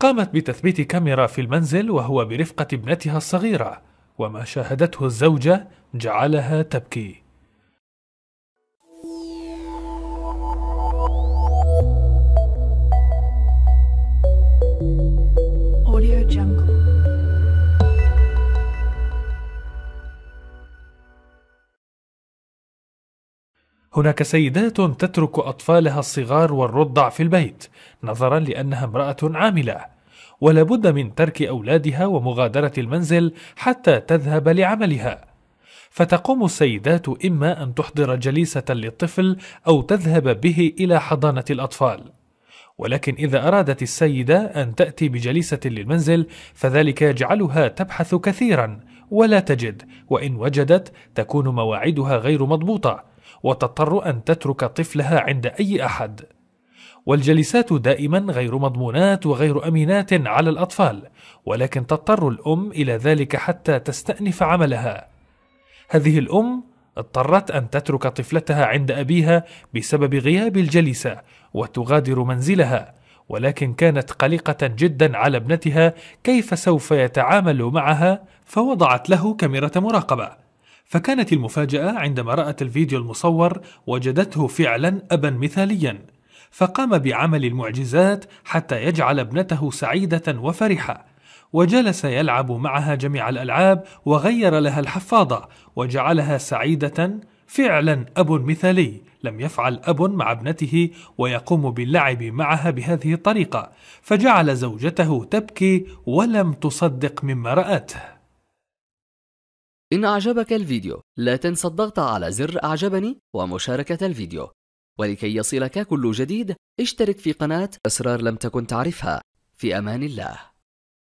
قامت بتثبيت كاميرا في المنزل وهو برفقة ابنتها الصغيرة وما شاهدته الزوجة جعلها تبكي هناك سيدات تترك أطفالها الصغار والرضع في البيت نظرا لأنها امرأة عاملة ولا بد من ترك أولادها ومغادرة المنزل حتى تذهب لعملها فتقوم السيدات إما أن تحضر جليسة للطفل أو تذهب به إلى حضانة الأطفال ولكن إذا أرادت السيدة أن تأتي بجليسة للمنزل فذلك يجعلها تبحث كثيرا ولا تجد وإن وجدت تكون مواعيدها غير مضبوطة وتضطر أن تترك طفلها عند أي أحد والجلسات دائما غير مضمونات وغير أمينات على الأطفال ولكن تضطر الأم إلى ذلك حتى تستأنف عملها هذه الأم اضطرت أن تترك طفلتها عند أبيها بسبب غياب الجلسة وتغادر منزلها ولكن كانت قلقة جدا على ابنتها كيف سوف يتعامل معها فوضعت له كاميرا مراقبة فكانت المفاجأة عندما رأت الفيديو المصور وجدته فعلا أبا مثاليا فقام بعمل المعجزات حتى يجعل ابنته سعيدة وفرحة وجلس يلعب معها جميع الألعاب وغير لها الحفاضة وجعلها سعيدة فعلا أب مثالي لم يفعل أب مع ابنته ويقوم باللعب معها بهذه الطريقة فجعل زوجته تبكي ولم تصدق مما رأته إن أعجبك الفيديو لا تنسى الضغط على زر أعجبني ومشاركة الفيديو ولكي يصلك كل جديد اشترك في قناة أسرار لم تكن تعرفها في أمان الله